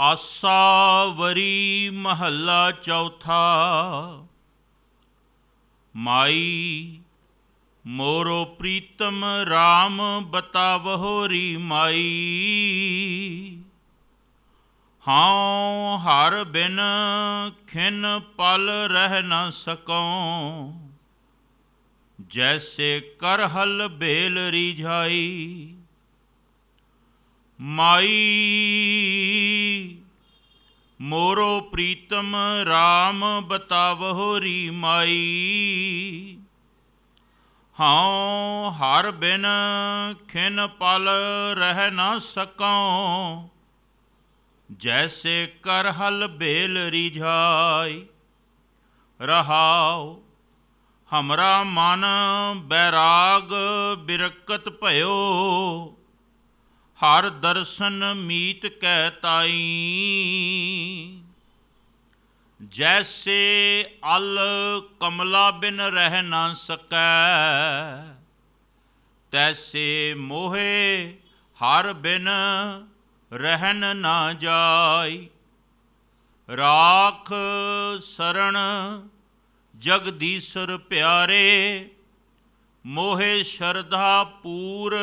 ਆਸਾ ਵਰੀ ਮਹੱਲਾ ਚੌਥਾ ਮਾਈ ਮੋਰੋ ਪ੍ਰੀਤਮ RAM ਬਤਾਵਹੁ ਰੀ ਮਾਈ ਹਾਉ ਹਰ ਬਿਨ ਖਿਨ ਪਲ ਰਹਿ ਨ ਸਕਉ ਜੈਸੇ ਕਰਹਲ ਬੇਲ ਰੀਝਾਈ ਮਾਈ ਮੋਰੋ ਪ੍ਰੀਤਮ RAM ਬਤਾਵਹੁ ਰੀ ਮਾਈ ਹਉ ਹਰ ਬਿਨ ਖਿਨ ਪਲ ਰਹਿ ਨ ਸਕਉ ਜੈਸੇ ਕਰ ਹਲ ਬੇਲ ਰਿਝਾਈ ਰਹਾਉ ਹਮਰਾ ਮਨ ਬੈਰਾਗ ਬਿਰਕਤ ਭਇਓ ਹਰ ਦਰਸ਼ਨ ਮੀਤ ਕਹਿ ਤਾਈ ਜੈਸੇ ਅਲ ਕਮਲਾ ਬਿਨ ਰਹਿ ਨਾ ਸਕੈ ਤੈਸੇ ਮੋਹੇ ਹਰ ਬਿਨ ਰਹਿਨ ਨਾ ਜਾਈ ਰਾਖ ਸਰਣ ਜਗਦੀਸ਼ਰ ਪਿਆਰੇ ਮੋਹੇ ਸ਼ਰਧਾ ਪੂਰ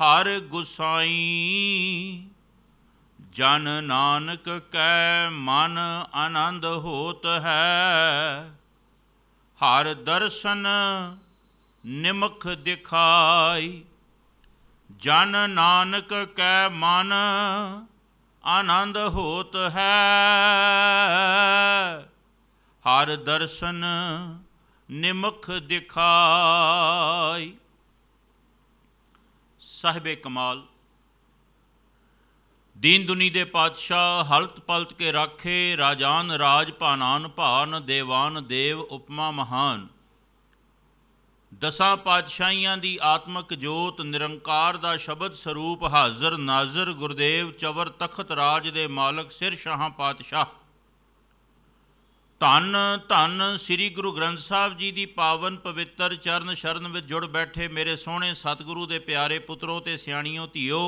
ਹਰ ਗੁਸਾਈ ਜਨ ਨਾਨਕ ਕੈ ਮਨ ਆਨੰਦ ਹੋਤ ਹੈ ਹਰ ਦਰਸ਼ਨ ਨਿਮਖ ਦਿਖਾਈ ਜਨ ਨਾਨਕ ਕੈ ਮਨ ਆਨੰਦ ਹੋਤ ਹੈ ਹਰ ਦਰਸ਼ਨ ਨਿਮਖ ਦਿਖਾਈ ਸਾਹਿਬੇ ਕਮਾਲ ਦੀਨ ਦੁਨੀ ਦੇ ਪਾਤਸ਼ਾਹ ਹਲਤ ਪਲਤ ਕੇ ਰਾਖੇ ਰਾਜਾਨ ਰਾਜ ਭਾਨਾਨ ਭਾਨ ਦੇਵਾਨ ਦੇਵ ਉਪਮਾ ਮਹਾਨ ਦਸਾਂ ਪਾਤਸ਼ਾਹੀਆਂ ਦੀ ਆਤਮਕ ਜੋਤ ਨਿਰੰਕਾਰ ਦਾ ਸ਼ਬਦ ਸਰੂਪ ਹਾਜ਼ਰ ਨਾਜ਼ਰ ਗੁਰਦੇਵ ਚਵਰ ਤਖਤ ਰਾਜ ਦੇ ਮਾਲਕ ਸਿਰ ਸ਼ਾਹ ਪਾਤਸ਼ਾਹ ਧੰਨ ਧੰਨ ਸ੍ਰੀ ਗੁਰੂ ਗ੍ਰੰਥ ਸਾਹਿਬ ਜੀ ਦੀ ਪਾਵਨ ਪਵਿੱਤਰ ਚਰਨ ਸ਼ਰਨ ਵਿੱਚ ਜੁੜ ਬੈਠੇ ਮੇਰੇ ਸੋਹਣੇ ਸਤਿਗੁਰੂ ਦੇ ਪਿਆਰੇ ਪੁੱਤਰੋ ਤੇ ਸਿਆਣੀਓ ਧੀਓ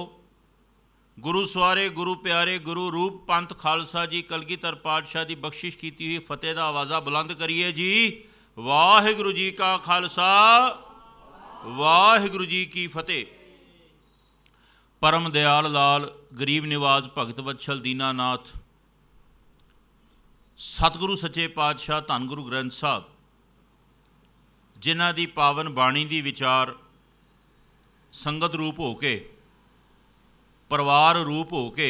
ਗੁਰੂ ਸਵਾਰੇ ਗੁਰੂ ਪਿਆਰੇ ਗੁਰੂ ਰੂਪ ਪੰਥ ਖਾਲਸਾ ਜੀ ਕਲਗੀਧਰ ਪਾਤਸ਼ਾਹ ਦੀ ਬਖਸ਼ਿਸ਼ ਕੀਤੀ ਹੋਈ ਫਤਿਹ ਦਾ ਆਵਾਜ਼ਾ ਬੁਲੰਦ ਕਰੀਏ ਜੀ ਵਾਹਿਗੁਰੂ ਜੀ ਕਾ ਖਾਲਸਾ ਵਾਹਿਗੁਰੂ ਜੀ ਕੀ ਫਤਿਹ ਪਰਮ ਦਿਆਲ ਲਾਲ ਗਰੀਬ ਨਿਵਾਜ ਭਗਤ ਵਛਲ ਦੀਨਾਨਾਥ ਸਤਿਗੁਰੂ ਸੱਚੇ ਪਾਤਸ਼ਾਹ ਧੰਨ ਗੁਰੂ ਗ੍ਰੰਥ ਸਾਹਿਬ ਜਿਨ੍ਹਾਂ ਦੀ ਪਾਵਨ ਬਾਣੀ ਦੀ ਵਿਚਾਰ ਸੰਗਤ ਰੂਪ ਹੋ ਕੇ ਪਰਿਵਾਰ ਰੂਪ ਹੋ ਕੇ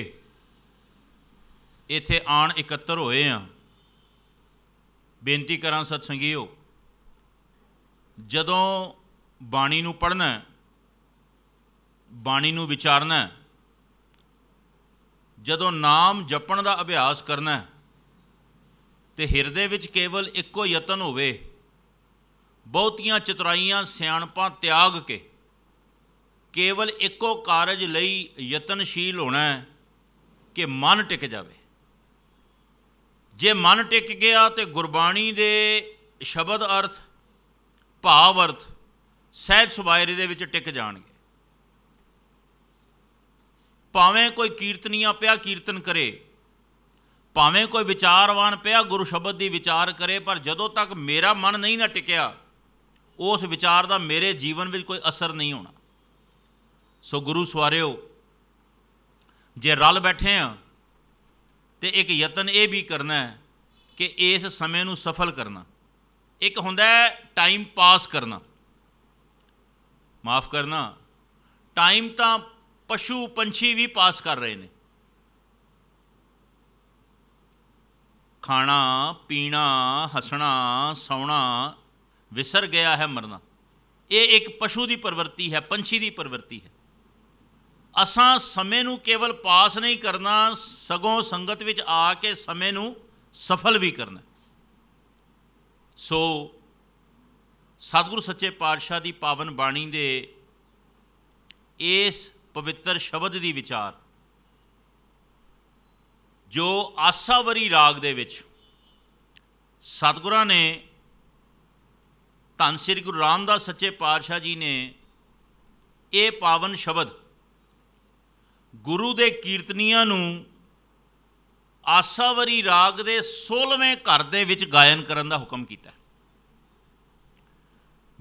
ਇੱਥੇ ਆਣ ਇਕੱਤਰ ਹੋਏ ਆ ਬੇਨਤੀ ਕਰਾਂ ਸਤਸੰਗਿਓ ਜਦੋਂ ਬਾਣੀ ਨੂੰ ਪੜਨਾ ਬਾਣੀ ਨੂੰ ਵਿਚਾਰਨਾ ਜਦੋਂ ਨਾਮ ਜਪਣ ਦਾ ਅਭਿਆਸ ਕਰਨਾ ਹੈ ਤੇ ਹਿਰਦੇ ਵਿੱਚ ਕੇਵਲ ਇੱਕੋ ਯਤਨ ਹੋਵੇ ਬਹੁਤੀਆਂ ਚਤੁਰਾਈਆਂ ਸਿਆਣਪਾਂ ਤਿਆਗ ਕੇ ਕੇਵਲ ਇੱਕੋ ਕਾਰਜ ਲਈ ਯਤਨਸ਼ੀਲ ਹੋਣਾ ਹੈ ਕਿ ਮਨ ਟਿਕ ਜਾਵੇ ਜੇ ਮਨ ਟਿਕ ਗਿਆ ਤੇ ਗੁਰਬਾਣੀ ਦੇ ਸ਼ਬਦ ਅਰਥ ਭਾਵ ਅਰਥ ਸਹਿਜ ਸੁਭਾਇਰੇ ਦੇ ਵਿੱਚ ਟਿਕ ਜਾਣਗੇ ਭਾਵੇਂ ਕੋਈ ਕੀਰਤਨੀਆਂ ਪਿਆ ਕੀਰਤਨ ਕਰੇ ਭਾਵੇਂ ਕੋਈ ਵਿਚਾਰਵਾਨ ਪਿਆ ਗੁਰੂ ਸ਼ਬਦ ਦੀ ਵਿਚਾਰ ਕਰੇ ਪਰ ਜਦੋਂ ਤੱਕ ਮੇਰਾ ਮਨ ਨਹੀਂ ਨਾ ਟਿਕਿਆ ਉਸ ਵਿਚਾਰ ਦਾ ਮੇਰੇ ਜੀਵਨ ਵਿੱਚ ਕੋਈ ਅਸਰ ਨਹੀਂ ਹੋਣਾ ਸੋ ਗੁਰੂ ਸਵਾਰਿਓ ਜੇ ਰਲ ਬੈਠੇ ਆ ਤੇ ਇੱਕ ਯਤਨ ਇਹ ਵੀ ਕਰਨਾ ਹੈ ਕਿ ਇਸ ਸਮੇਂ ਨੂੰ ਸਫਲ ਕਰਨਾ ਇੱਕ ਹੁੰਦਾ ਹੈ ਟਾਈਮ ਪਾਸ ਕਰਨਾ ਮਾਫ ਕਰਨਾ ਟਾਈਮ ਤਾਂ ਪਸ਼ੂ ਪੰਛੀ ਵੀ ਪਾਸ ਕਰ ਰਹੇ ਨੇ ਖਾਣਾ ਪੀਣਾ ਹੱਸਣਾ ਸੌਣਾ ਵਿਸਰ ਗਿਆ ਹੈ ਮਰਨਾ ਇਹ ਇੱਕ ਪਸ਼ੂ ਦੀ ਪਰਵਰਤੀ ਹੈ ਪੰਛੀ ਦੀ ਪਰਵਰਤੀ ਹੈ ਅਸਾਂ ਸਮੇਂ ਨੂੰ ਕੇਵਲ ਪਾਸ ਨਹੀਂ ਕਰਨਾ ਸਗੋਂ ਸੰਗਤ ਵਿੱਚ ਆ ਕੇ ਸਮੇਂ ਨੂੰ ਸਫਲ ਵੀ ਕਰਨਾ ਸੋ ਸਤਿਗੁਰੂ ਸੱਚੇ ਪਾਤਸ਼ਾਹ ਦੀ ਪਾਵਨ ਬਾਣੀ ਦੇ ਇਸ ਪਵਿੱਤਰ ਸ਼ਬਦ ਦੀ ਵਿਚਾਰ ਜੋ ਆਸਾਵਰੀ ਰਾਗ ਦੇ ਵਿੱਚ ਸਤਿਗੁਰਾਂ ਨੇ ਧੰਨ ਸ੍ਰੀ ਗੁਰੂ ਰਾਮਦਾਸ ਸੱਚੇ ਪਾਤਸ਼ਾਹ ਜੀ ਨੇ ਇਹ ਪਾਵਨ ਸ਼ਬਦ ਗੁਰੂ ਦੇ ਕੀਰਤਨੀਆਂ ਨੂੰ ਆਸਾਵਰੀ ਰਾਗ ਦੇ 16ਵੇਂ ਘਰ ਦੇ ਵਿੱਚ ਗਾਇਨ ਕਰਨ ਦਾ ਹੁਕਮ ਕੀਤਾ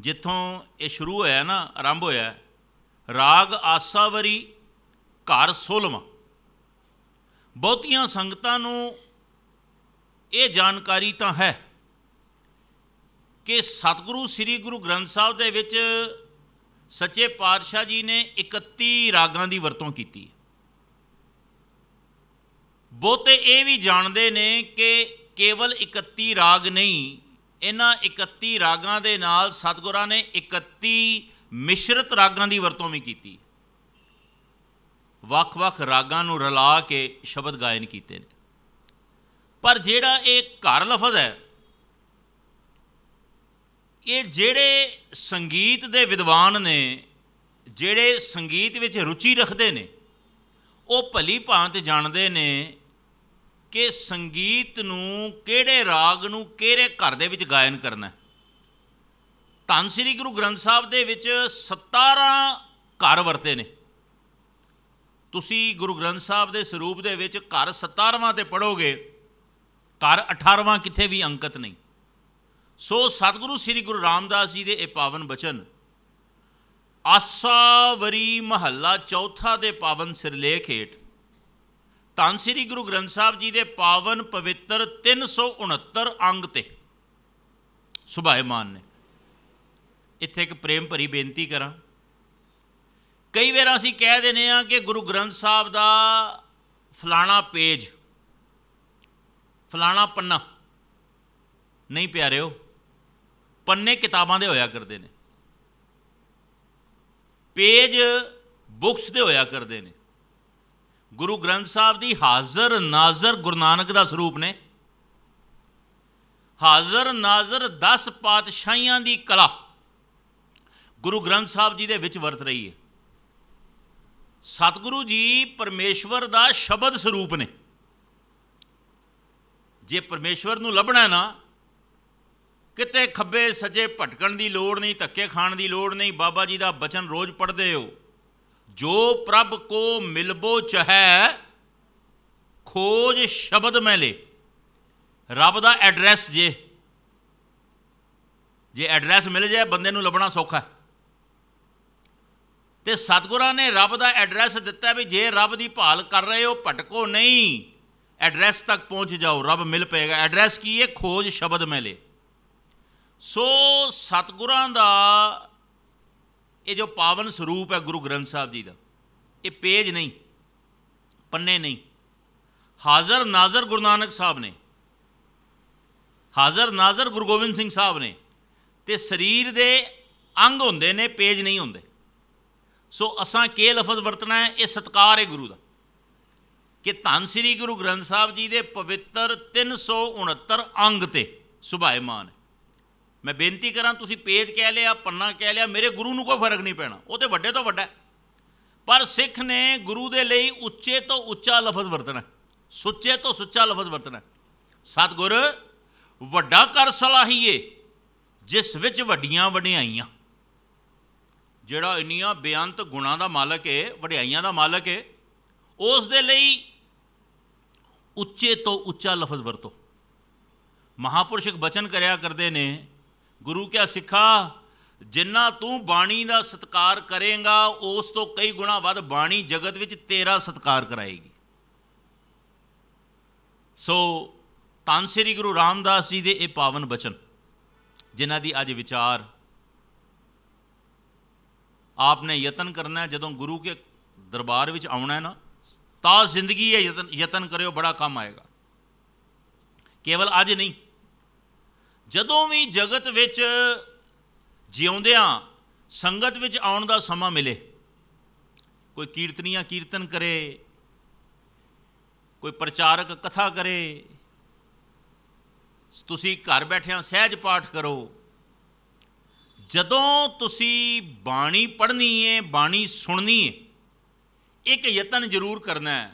ਜਿੱਥੋਂ ਇਹ ਸ਼ੁਰੂ ਹੋਇਆ ਨਾ ਆਰੰਭ ਹੋਇਆ ਰਾਗ ਆਸਾਵਰੀ ਘਰ 16ਵਾਂ ਬਹੁਤੀਆਂ ਸੰਗਤਾਂ ਨੂੰ ਇਹ ਜਾਣਕਾਰੀ ਤਾਂ ਹੈ ਕਿ ਸਤਿਗੁਰੂ ਸ੍ਰੀ ਗੁਰੂ ਗ੍ਰੰਥ ਸਾਹਿਬ ਦੇ ਵਿੱਚ ਸੱਚੇ ਪਾਤਸ਼ਾਹ ਜੀ ਨੇ 31 ਰਾਗਾਂ ਦੀ ਵਰਤੋਂ ਕੀਤੀ ਹੈ ਬਹੁਤੇ ਇਹ ਵੀ ਜਾਣਦੇ ਨੇ ਕਿ ਕੇਵਲ 31 ਰਾਗ ਨਹੀਂ ਇਹਨਾਂ 31 ਰਾਗਾਂ ਦੇ ਨਾਲ ਸਤਿਗੁਰਾਂ ਨੇ 31 ਮਿਸ਼ਰਤ ਰਾਗਾਂ ਦੀ ਵਰਤੋਂ ਵੀ ਕੀਤੀ ਵੱਖ-ਵੱਖ ਰਾਗਾਂ ਨੂੰ ਰਲਾ ਕੇ ਸ਼ਬਦ ਗਾਇਨ ਕੀਤੇ ਨੇ ਪਰ ਜਿਹੜਾ ਇਹ ਘਰ ਲਫ਼ਜ਼ ਹੈ ਇਹ ਜਿਹੜੇ ਸੰਗੀਤ ਦੇ ਵਿਦਵਾਨ ਨੇ ਜਿਹੜੇ ਸੰਗੀਤ ਵਿੱਚ ਰੁਚੀ ਰੱਖਦੇ ਨੇ ਉਹ ਭਲੀ ਭਾਂਤ ਜਾਣਦੇ ਨੇ ਕਿ ਸੰਗੀਤ ਨੂੰ ਕਿਹੜੇ ਰਾਗ ਨੂੰ ਕਿਹੜੇ ਘਰ ਦੇ ਵਿੱਚ ਗਾਇਨ ਕਰਨਾ ਹੈ ਧੰਨ ਸ੍ਰੀ ਗੁਰੂ ਗ੍ਰੰਥ ਸਾਹਿਬ ਦੇ ਵਿੱਚ 17 ਘਰ ਵਰਤੇ ਨੇ ਤੁਸੀਂ ਗੁਰੂ ਗ੍ਰੰਥ ਸਾਹਿਬ ਦੇ ਸਰੂਪ ਦੇ ਵਿੱਚ ਘਰ 17ਵਾਂ ਤੇ ਪੜੋਗੇ ਘਰ 18ਵਾਂ ਕਿੱਥੇ ਵੀ ਅੰਕਤ ਨਹੀਂ ਸੋ ਸਤਿਗੁਰੂ ਸ੍ਰੀ ਗੁਰੂ ਰਾਮਦਾਸ ਜੀ ਦੇ ਇਹ ਪਾਵਨ ਬਚਨ ਆਸਾ ਵਰੀ ਮਹੱਲਾ ਚੌਥਾ ਦੇ ਪਾਵਨ ਸਿਰਲੇਖ ਹੇਠ ਤਾਂ ਸ੍ਰੀ ਗੁਰੂ ਗ੍ਰੰਥ ਸਾਹਿਬ ਜੀ ਦੇ ਪਾਵਨ ਪਵਿੱਤਰ 369 ਅੰਗ ਤੇ ਸੁਭਾਏ ਮਾਨ ਨੇ ਇੱਥੇ ਇੱਕ ਪ੍ਰੇਮ ਭਰੀ ਬੇਨਤੀ ਕਰਾਂ ਕਈ ਵਾਰ ਅਸੀਂ ਕਹਿ ਦਿੰਦੇ ਆ ਕਿ ਗੁਰੂ ਗ੍ਰੰਥ ਸਾਹਿਬ ਦਾ ਫਲਾਣਾ ਪੇਜ ਫਲਾਣਾ ਪੰਨਾ ਨਹੀਂ ਪਿਆਰਿਓ ਪੰਨੇ ਕਿਤਾਬਾਂ ਦੇ ਹੋਇਆ ਕਰਦੇ ਨੇ ਪੇਜ ਬੁక్స్ ਦੇ ਹੋਇਆ ਕਰਦੇ ਨੇ ਗੁਰੂ ਗ੍ਰੰਥ ਸਾਹਿਬ ਦੀ ਹਾਜ਼ਰ ਨਾਜ਼ਰ ਗੁਰੂ ਨਾਨਕ ਦਾ ਸਰੂਪ ਨੇ ਹਾਜ਼ਰ ਨਾਜ਼ਰ 10 ਪਾਤਸ਼ਾਹੀਆਂ ਦੀ ਕਲਾ ਗੁਰੂ ਗ੍ਰੰਥ ਸਾਹਿਬ ਜੀ ਦੇ ਵਿੱਚ ਵਰਤ ਰਹੀ ਹੈ ਸਤਿਗੁਰੂ ਜੀ ਪਰਮੇਸ਼ਵਰ ਦਾ ਸ਼ਬਦ ਸਰੂਪ ਨੇ ਜੇ ਪਰਮੇਸ਼ਵਰ ਨੂੰ ਲੱਭਣਾ ਨਾ ਕਿਤੇ ਖੱਬੇ ਸੱਜੇ ਭਟਕਣ ਦੀ ਲੋੜ ਨਹੀਂ ਧੱਕੇ ਖਾਣ ਦੀ ਲੋੜ ਨਹੀਂ ਬਾਬਾ ਜੀ ਦਾ ਬਚਨ ਰੋਜ਼ ਪੜ੍ਹਦੇ ਹੋ ਜੋ ਪ੍ਰਭ ਕੋ ਮਿਲਬੋ ਚਹੈ ਖੋਜ ਸ਼ਬਦ ਮੈਂ ਰੱਬ ਦਾ ਐਡਰੈਸ ਜੇ ਜੇ ਐਡਰੈਸ ਮਿਲ ਜਾਏ ਬੰਦੇ ਨੂੰ ਲੱਭਣਾ ਸੌਖਾ ਹੈ ਤੇ ਸਤਗੁਰਾਂ ਨੇ ਰੱਬ ਦਾ ਐਡਰੈਸ ਦਿੱਤਾ ਵੀ ਜੇ ਰੱਬ ਦੀ ਭਾਲ ਕਰ ਰਹੇ ਹੋ ਭਟਕੋ ਨਹੀਂ ਐਡਰੈਸ ਤੱਕ ਪਹੁੰਚ ਜਾਓ ਰੱਬ ਮਿਲ ਪਏਗਾ ਐਡਰੈਸ ਕੀ ਹੈ ਖੋਜ ਸ਼ਬਦ ਮਿਲੇ ਸੋ ਸਤਗੁਰਾਂ ਦਾ ਇਹ ਜੋ ਪਾਵਨ ਸਰੂਪ ਹੈ ਗੁਰੂ ਗ੍ਰੰਥ ਸਾਹਿਬ ਜੀ ਦਾ ਇਹ ਪੇਜ ਨਹੀਂ ਪੰਨੇ ਨਹੀਂ ਹਾਜ਼ਰ ਨਾਜ਼ਰ ਗੁਰੂ ਨਾਨਕ ਸਾਹਿਬ ਨੇ ਹਾਜ਼ਰ ਨਾਜ਼ਰ ਗੁਰੂ ਗੋਬਿੰਦ ਸਿੰਘ ਸਾਹਿਬ ਨੇ ਤੇ ਸਰੀਰ ਦੇ ਅੰਗ ਹੁੰਦੇ ਨੇ ਪੇਜ ਨਹੀਂ ਹੁੰਦੇ ਸੋ ਅਸਾਂ ਕੇ ਲਫ਼ਜ਼ ਵਰਤਣਾ ਹੈ ਇਹ ਸਤਕਾਰ ਹੈ ਗੁਰੂ ਦਾ ਕਿ ਧੰਨ ਸ੍ਰੀ ਗੁਰੂ ਗ੍ਰੰਥ ਸਾਹਿਬ ਜੀ ਦੇ ਪਵਿੱਤਰ 369 ਅੰਗ ਤੇ ਸੁਭਾਇਮਾਨ ਮੈਂ ਬੇਨਤੀ ਕਰਾਂ ਤੁਸੀਂ ਪੇਜ ਕਹਿ ਲਿਆ ਪੰਨਾ ਕਹਿ ਲਿਆ ਮੇਰੇ ਗੁਰੂ ਨੂੰ ਕੋਈ ਫਰਕ ਨਹੀਂ ਪੈਣਾ ਉਹ ਤੇ ਵੱਡੇ ਤੋਂ ਵੱਡਾ ਪਰ ਸਿੱਖ ਨੇ ਗੁਰੂ ਦੇ ਲਈ ਉੱਚੇ ਤੋਂ ਉੱਚਾ ਲਫ਼ਜ਼ ਵਰਤਣਾ ਸੁੱਚੇ ਤੋਂ ਸੁੱਚਾ ਲਫ਼ਜ਼ ਵਰਤਣਾ ਸਤਗੁਰ ਵੱਡਾ ਕਰ ਸਲਾਹੀਏ ਜਿਸ ਵਿੱਚ ਵੱਡੀਆਂ ਵਡਿਆਈਆਂ ਜਿਹੜਾ ਇੰਨੀਆਂ ਬੇਅੰਤ ਗੁਣਾ ਦਾ ਮਾਲਕ ਏ ਵਡਿਆਈਆਂ ਦਾ ਮਾਲਕ ਏ ਉਸ ਦੇ ਲਈ ਉੱਚੇ ਤੋਂ ਉੱਚਾ ਲਫ਼ਜ਼ ਵਰਤੋ ਮਹਾਪੁਰਸ਼ ਇੱਕ ਬਚਨ ਕਰਿਆ ਕਰਦੇ ਨੇ ਗੁਰੂ ਕਿਆ ਸਿੱਖਾ ਜਿੰਨਾ ਤੂੰ ਬਾਣੀ ਦਾ ਸਤਕਾਰ ਕਰੇਗਾ ਉਸ ਤੋਂ ਕਈ ਗੁਣਾ ਵੱਧ ਬਾਣੀ ਜਗਤ ਵਿੱਚ ਤੇਰਾ ਸਤਕਾਰ ਕਰਾਏਗੀ ਸੋ ਤਾਂ ਸ੍ਰੀ ਗੁਰੂ ਰਾਮਦਾਸ ਜੀ ਦੇ ਇਹ ਪਾਵਨ ਬਚਨ ਜਿਨ੍ਹਾਂ ਦੀ ਅੱਜ ਵਿਚਾਰ ਆਪ ਨੇ ਯਤਨ ਕਰਨਾ ਜਦੋਂ ਗੁਰੂ ਕੇ ਦਰਬਾਰ ਵਿੱਚ ਆਉਣਾ ਨਾ ਤਾਂ ਜ਼ਿੰਦਗੀ ਹੈ ਯਤਨ ਯਤਨ ਕਰਿਓ ਬੜਾ ਕੰਮ ਆਏਗਾ ਕੇਵਲ ਅੱਜ ਨਹੀਂ ਜਦੋਂ ਵੀ ਜਗਤ ਵਿੱਚ ਜਿਉਂਦਿਆਂ ਸੰਗਤ ਵਿੱਚ ਆਉਣ ਦਾ ਸਮਾਂ ਮਿਲੇ ਕੋਈ ਕੀਰਤਨੀਆਂ ਕੀਰਤਨ ਕਰੇ ਕੋਈ ਪ੍ਰਚਾਰਕ ਕਥਾ ਕਰੇ ਤੁਸੀਂ ਘਰ ਬੈਠਿਆਂ ਸਹਿਜ ਪਾਠ ਕਰੋ ਜਦੋਂ ਤੁਸੀਂ ਬਾਣੀ ਪੜ੍ਹਨੀ ਹੈ ਬਾਣੀ ਸੁਣਨੀ ਹੈ ਇੱਕ ਯਤਨ ਜ਼ਰੂਰ ਕਰਨਾ ਹੈ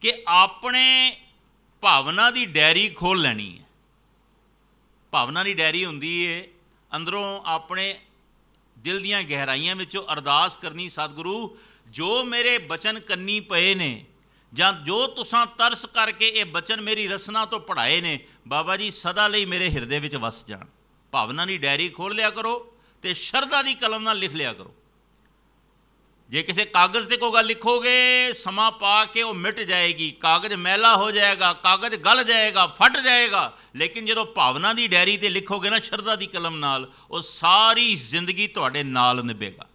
ਕਿ ਆਪਣੇ ਭਾਵਨਾ ਦੀ ਡਾਇਰੀ ਖੋਲ ਲੈਣੀ ਹੈ ਭਾਵਨਾ ਦੀ ਡਾਇਰੀ ਹੁੰਦੀ ਹੈ ਅੰਦਰੋਂ ਆਪਣੇ ਦਿਲ ਦੀਆਂ ਗਹਿਰਾਈਆਂ ਵਿੱਚੋਂ ਅਰਦਾਸ ਕਰਨੀ ਸਤਿਗੁਰੂ ਜੋ ਮੇਰੇ ਬਚਨ ਕੰਨੀ ਪਏ ਨੇ ਜਾਂ ਜੋ ਤੁਸੀਂ ਤਰਸ ਕਰਕੇ ਇਹ ਬਚਨ ਮੇਰੀ ਰਸਨਾ ਤੋਂ ਪੜਾਏ ਨੇ ਬਾਬਾ ਜੀ ਸਦਾ ਲਈ ਮੇਰੇ ਹਿਰਦੇ ਵਿੱਚ ਵਸ ਜਾਣ ਭਾਵਨਾ ਦੀ ਡਾਇਰੀ ਖੋਲ ਲਿਆ ਕਰੋ ਤੇ ਸ਼ਰਧਾ ਦੀ ਕਲਮ ਨਾਲ ਲਿਖ ਲਿਆ ਕਰੋ ਜੇ ਕਿਸੇ ਕਾਗਜ਼ ਤੇ ਕੋਈ ਗੱਲ ਲਿਖੋਗੇ ਸਮਾਂ ਪਾ ਕੇ ਉਹ ਮਿਟ ਜਾਏਗੀ ਕਾਗਜ਼ ਮੈਲਾ ਹੋ ਜਾਏਗਾ ਕਾਗਜ਼ ਗਲ ਜਾਏਗਾ ਫਟ ਜਾਏਗਾ ਲੇਕਿਨ ਜਦੋਂ ਭਾਵਨਾ ਦੀ ਡਾਇਰੀ ਤੇ ਲਿਖੋਗੇ ਨਾ ਸ਼ਰਧਾ ਦੀ ਕਲਮ ਨਾਲ ਉਹ ਸਾਰੀ ਜ਼ਿੰਦਗੀ ਤੁਹਾਡੇ ਨਾਲ ਨਿਭੇਗਾ